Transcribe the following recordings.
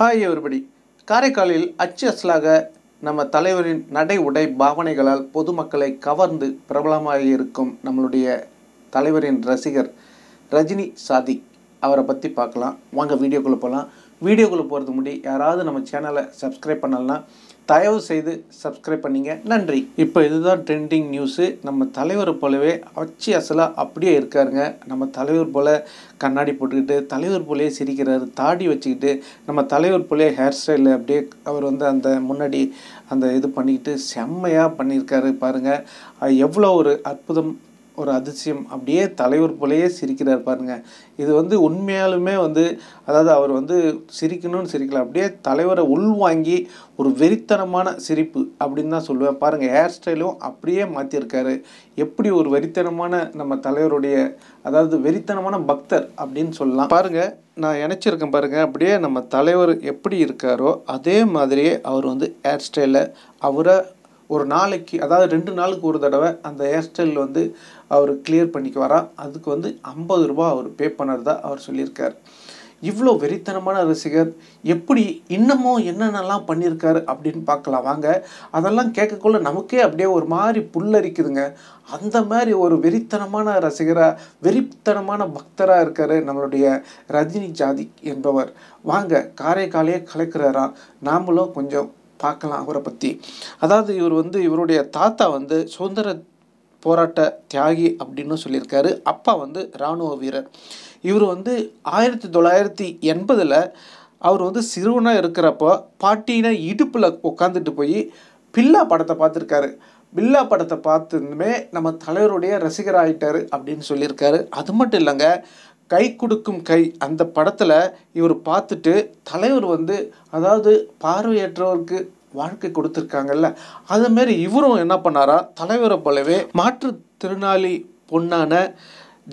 hi everybody காரைக்காலில் அச்சு அசலாக நம்ம தலைவரின் நடை உடை பாவனைகளால் பொதுமக்களை கவர்ந்து பிரபலமாக இருக்கும் நம்மளுடைய தலைவரின் ரசிகர் ரஜினி சாதிக் அவரை பற்றி பார்க்கலாம் வாங்க வீடியோக்குள்ளே போகலாம் வீடியோக்குள்ளே போகிறது முடி யாராவது நம்ம சேனலை சப்ஸ்கிரைப் பண்ணலன்னா தயவு செய்து சப்ஸ்கிரைப் பண்ணிங்க நன்றி இப்போ இதுதான் ட்ரெண்டிங் நியூஸு நம்ம தலைவர் போலவே அச்சு அசலாக அப்படியே இருக்காருங்க நம்ம தலைவர் போல் கண்ணாடி போட்டுக்கிட்டு தலைவர் போலே சிரிக்கிறாரு தாடி வச்சுக்கிட்டு நம்ம தலைவர் போலே ஹேர் ஸ்டைலில் அப்படியே அவர் வந்து அந்த முன்னாடி அந்த இது பண்ணிக்கிட்டு செம்மையாக பண்ணியிருக்காரு பாருங்கள் எவ்வளோ ஒரு அற்புதம் ஒரு அதிசயம் அப்படியே தலைவர் போலேயே சிரிக்கிறார் பாருங்க இது வந்து உண்மையாலுமே வந்து அதாவது அவர் வந்து சிரிக்கணும்னு சிரிக்கல அப்படியே தலைவரை உள்வாங்கி ஒரு வெறித்தனமான சிரிப்பு அப்படின்னு தான் சொல்லுவேன் பாருங்கள் ஹேர் ஸ்டைலும் அப்படியே மாற்றியிருக்காரு எப்படி ஒரு வெறித்தனமான நம்ம தலைவருடைய அதாவது வெறித்தனமான பக்தர் அப்படின்னு சொல்லலாம் பாருங்கள் நான் நினைச்சிருக்கேன் பாருங்கள் அப்படியே நம்ம தலைவர் எப்படி இருக்காரோ அதே மாதிரியே அவர் வந்து ஹேர் ஸ்டைலில் அவரை ஒரு நாளைக்கு அதாவது ரெண்டு நாளுக்கு ஒரு தடவை அந்த ஸ்டைல் வந்து அவர் கிளியர் பண்ணிக்கு வரா அதுக்கு வந்து ஐம்பது ரூபா அவர் பே பண்ணுறதா அவர் சொல்லியிருக்கார் இவ்வளோ வெறித்தனமான ரசிகர் எப்படி இன்னமும் என்னென்னலாம் பண்ணியிருக்காரு அப்படின்னு பார்க்கலாம் வாங்க அதெல்லாம் கேட்கக்குள்ள நமக்கே அப்படியே ஒரு மாதிரி புல்லரிக்குதுங்க அந்த மாதிரி ஒரு வெறித்தனமான ரசிகராக வெறித்தனமான பக்தராக இருக்கார் நம்மளுடைய ரஜினி ஜாதி என்பவர் வாங்க காரைக்காலையே கலைக்கிறாராம் நாமளும் கொஞ்சம் பார்க்கலாம் அவரை பற்றி அதாவது இவர் வந்து இவருடைய தாத்தா வந்து சுதந்திர போராட்ட தியாகி அப்படின்னு சொல்லியிருக்காரு அப்பா வந்து இராணுவ வீரர் இவர் வந்து ஆயிரத்தி தொள்ளாயிரத்தி எண்பதில் அவர் வந்து சிறுவனாக இருக்கிறப்போ பாட்டினா இடுப்பில் உட்காந்துட்டு போய் பில்லா படத்தை பார்த்துருக்காரு பில்லா படத்தை பார்த்துமே நம்ம தலைவருடைய ரசிகராகிட்டார் அப்படின்னு சொல்லியிருக்காரு அது மட்டும் இல்லைங்க கை கொடுக்கும் கை அந்த படத்தில் இவர் பார்த்துட்டு தலைவர் வந்து அதாவது பார்வையற்றவருக்கு வாழ்க்கை கொடுத்துருக்காங்கல்ல அதுமாரி இவரும் என்ன பண்ணாரா தலைவரை போலவே மாற்றுத்திறனாளி பொண்ணான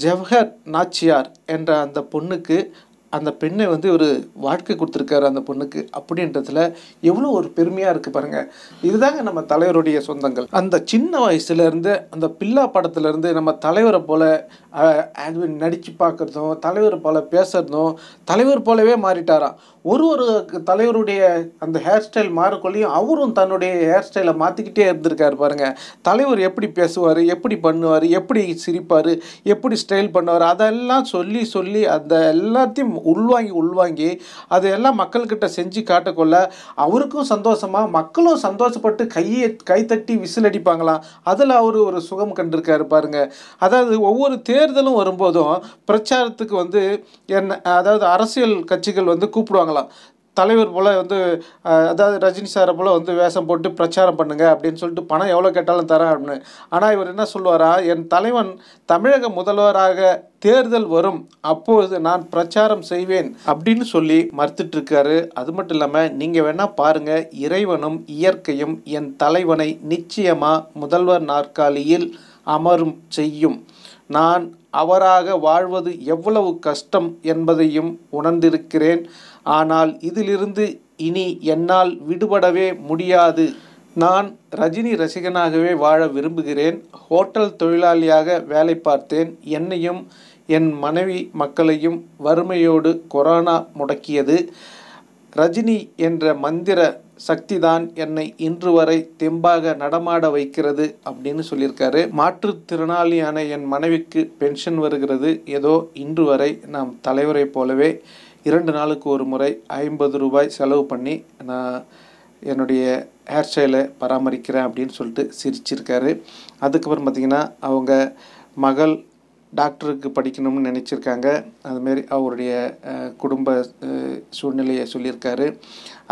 ஜவஹர் நாச்சியார் என்ற அந்த பொண்ணுக்கு அந்த பெண்ணை வந்து ஒரு வாழ்க்கை கொடுத்துருக்காரு அந்த பொண்ணுக்கு அப்படின்றதுல எவ்வளோ ஒரு பெருமையாக இருக்குது பாருங்கள் இதுதாங்க நம்ம தலைவருடைய சொந்தங்கள் அந்த சின்ன வயசுலேருந்து அந்த பில்லா படத்துலேருந்து நம்ம தலைவரை போல் ஆட்வின் நடித்து பார்க்குறதும் தலைவர் போல் பேசுகிறதும் தலைவர் போலவே மாறிட்டாராம் ஒரு ஒரு தலைவருடைய அந்த ஹேர் ஸ்டைல் மாறுக்கொள்ளையும் அவரும் தன்னுடைய ஹேர் ஸ்டைலை மாற்றிக்கிட்டே இருந்திருக்கார் பாருங்கள் தலைவர் எப்படி பேசுவார் எப்படி பண்ணுவார் எப்படி சிரிப்பார் எப்படி ஸ்டைல் பண்ணுவார் அதெல்லாம் சொல்லி சொல்லி அந்த எல்லாத்தையும் உள்வாங்கி உள்வாங்கி அதையெல்லாம் மக்கள்கிட்ட செஞ்சு காட்டக்கொள்ள அவருக்கும் சந்தோஷமாக மக்களும் சந்தோஷப்பட்டு கையை கைத்தட்டி விசில் அடிப்பாங்களாம் அதில் அவர் ஒரு சுகம் கண்டிருக்காரு பாருங்க அதாவது ஒவ்வொரு தேர்தலும் வரும்போதும் பிரச்சாரத்துக்கு வந்து என்ன அதாவது அரசியல் கட்சிகள் வந்து கூப்பிடுவாங்களாம் தலைவர் போல் வந்து அதாவது ரஜினி சாரை போல் வந்து வேஷம் போட்டு பிரச்சாரம் பண்ணுங்கள் அப்படின்னு சொல்லிட்டு பணம் எவ்வளோ கேட்டாலும் தரேன் அப்படின்னு ஆனால் இவர் என்ன சொல்லுவாரா என் தலைவன் தமிழக முதல்வராக தேர்தல் வரும் அப்போது நான் பிரச்சாரம் செய்வேன் அப்படின்னு சொல்லி மறுத்துட்ருக்காரு அது மட்டும் இல்லாமல் நீங்கள் வேணால் பாருங்கள் இறைவனும் இயற்கையும் என் தலைவனை நிச்சயமாக முதல்வர் நாற்காலியில் அமரும் செய்யும் நான் அவராக வாழ்வது எவ்வளவு கஷ்டம் என்பதையும் உணர்ந்திருக்கிறேன் ஆனால் இதிலிருந்து இனி என்னால் விடுபடவே முடியாது நான் ரஜினி ரசிகனாகவே வாழ விரும்புகிறேன் ஹோட்டல் தொழிலாளியாக வேலை பார்த்தேன் என்னையும் என் மனைவி மக்களையும் வறுமையோடு கொரோனா முடக்கியது ரஜினி என்ற மந்திர சக்திதான் என்னை இன்று வரை தெம்பாக நடமாட வைக்கிறது அப்படின்னு சொல்லியிருக்காரு மாற்றுத்திறனாளியான என் மனைவிக்கு பென்ஷன் வருகிறது ஏதோ இன்று வரை நாம் தலைவரை போலவே இரண்டு நாளுக்கு ஒரு முறை ஐம்பது ரூபாய் செலவு பண்ணி நான் என்னுடைய ஹேர் ஸ்டைலை பராமரிக்கிறேன் அப்படின்னு சொல்லிட்டு சிரிச்சிருக்காரு அதுக்கப்புறம் பார்த்திங்கன்னா அவங்க மகள் டாக்டருக்கு படிக்கணும்னு நினச்சிருக்காங்க அதுமாரி அவருடைய குடும்ப சூழ்நிலையை சொல்லியிருக்காரு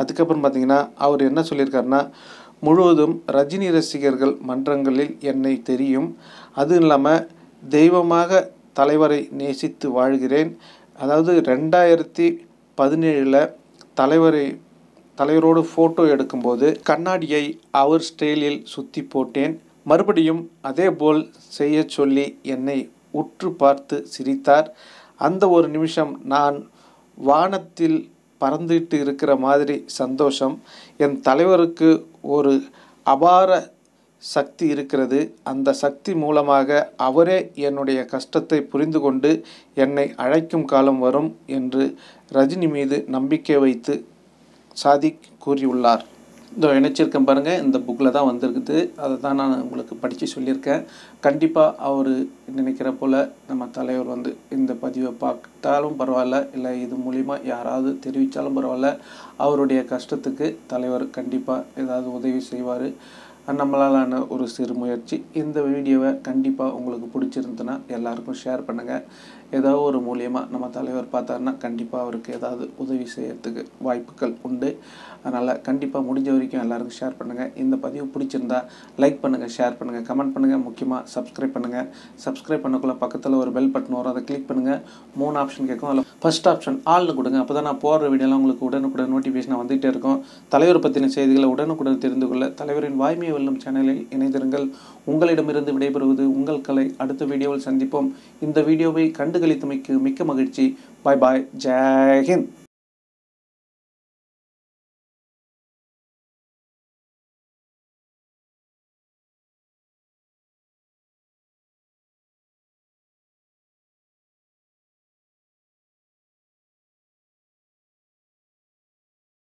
அதுக்கப்புறம் பார்த்திங்கன்னா அவர் என்ன சொல்லியிருக்காருன்னா முழுவதும் ரஜினி ரசிகர்கள் மன்றங்களில் என்னை தெரியும் அதுவும் இல்லாமல் தெய்வமாக தலைவரை நேசித்து வாழ்கிறேன் அதாவது ரெண்டாயிரத்தி பதினேழில் தலைவரை தலைவரோடு ஃபோட்டோ எடுக்கும்போது கண்ணாடியை அவர் ஸ்டைலில் சுற்றி போட்டேன் மறுபடியும் அதே போல் செய்ய சொல்லி என்னை உற்று பார்த்து சிரித்தார் அந்த ஒரு நிமிஷம் நான் வானத்தில் பறந்துட்டு இருக்கிற மாதிரி சந்தோஷம் என் தலைவருக்கு ஒரு அபார சக்தி இருக்கிறது அந்த சக்தி மூலமாக அவரே என்னுடைய கஷ்டத்தை புரிந்து கொண்டு என்னை அழைக்கும் காலம் வரும் என்று ரஜினி மீது நம்பிக்கை வைத்து சாதிக் கூறியுள்ளார் இந்த இணைச்சிருக்கேன் பாருங்கள் இந்த புக்கில் தான் வந்திருக்குது அதை தான் நான் உங்களுக்கு படித்து சொல்லியிருக்கேன் கண்டிப்பாக அவர் நினைக்கிற போல் நம்ம தலைவர் வந்து இந்த பதிவை பார்த்தாலும் பரவாயில்ல இல்லை இது மூலிமா யாராவது தெரிவித்தாலும் பரவாயில்ல அவருடைய கஷ்டத்துக்கு தலைவர் கண்டிப்பாக ஏதாவது உதவி செய்வார் நம்மளாலான ஒரு சிறு முயற்சி இந்த வீடியோவை கண்டிப்பாக உங்களுக்கு பிடிச்சிருந்துன்னா எல்லாருக்கும் ஷேர் பண்ணுங்கள் ஏதாவது ஒரு மூலியமாக நம்ம தலைவர் பார்த்தாருன்னா கண்டிப்பாக அவருக்கு ஏதாவது உதவி செய்யறதுக்கு வாய்ப்புகள் உண்டு அதனால் கண்டிப்பாக முடிஞ்ச வரைக்கும் எல்லாருக்கும் ஷேர் பண்ணுங்கள் இந்த பதிவு பிடிச்சிருந்தா லைக் பண்ணுங்கள் ஷேர் பண்ணுங்கள் கமெண்ட் பண்ணுங்கள் முக்கியமாக சப்ஸ்கிரைப் பண்ணுங்கள் சப்ஸ்கிரைப் பண்ணக்குள்ளே பக்கத்தில் ஒரு பெல் பட்டன் வரும் அதை கிளிக் பண்ணுங்கள் மூணு ஆப்ஷன் கேட்கும் அதில் ஃபஸ்ட் ஆப்ஷன் ஆள்னு கொடுங்க அப்போ தான் நான் போடுற வீடியோலாம் உங்களுக்கு உடனுக்குடன் நோட்டிஃபிகேஷன் வந்துகிட்டே இருக்கும் தலைவர் பற்றின செய்திகளை உடனுக்குடன் தெரிந்து கொள்ள தலைவரின் வாய்மையை வெல்லும் சேனலில் இணைந்திருங்கள் உங்களிடமிருந்து விடைபெறுவது உங்கள் கலை அடுத்த வீடியோவில் சந்திப்போம் இந்த வீடியோவை கண்டுகளித்தமைக்கு மிக்க மகிழ்ச்சி பாய் பாய் ஜெயஹிந்த்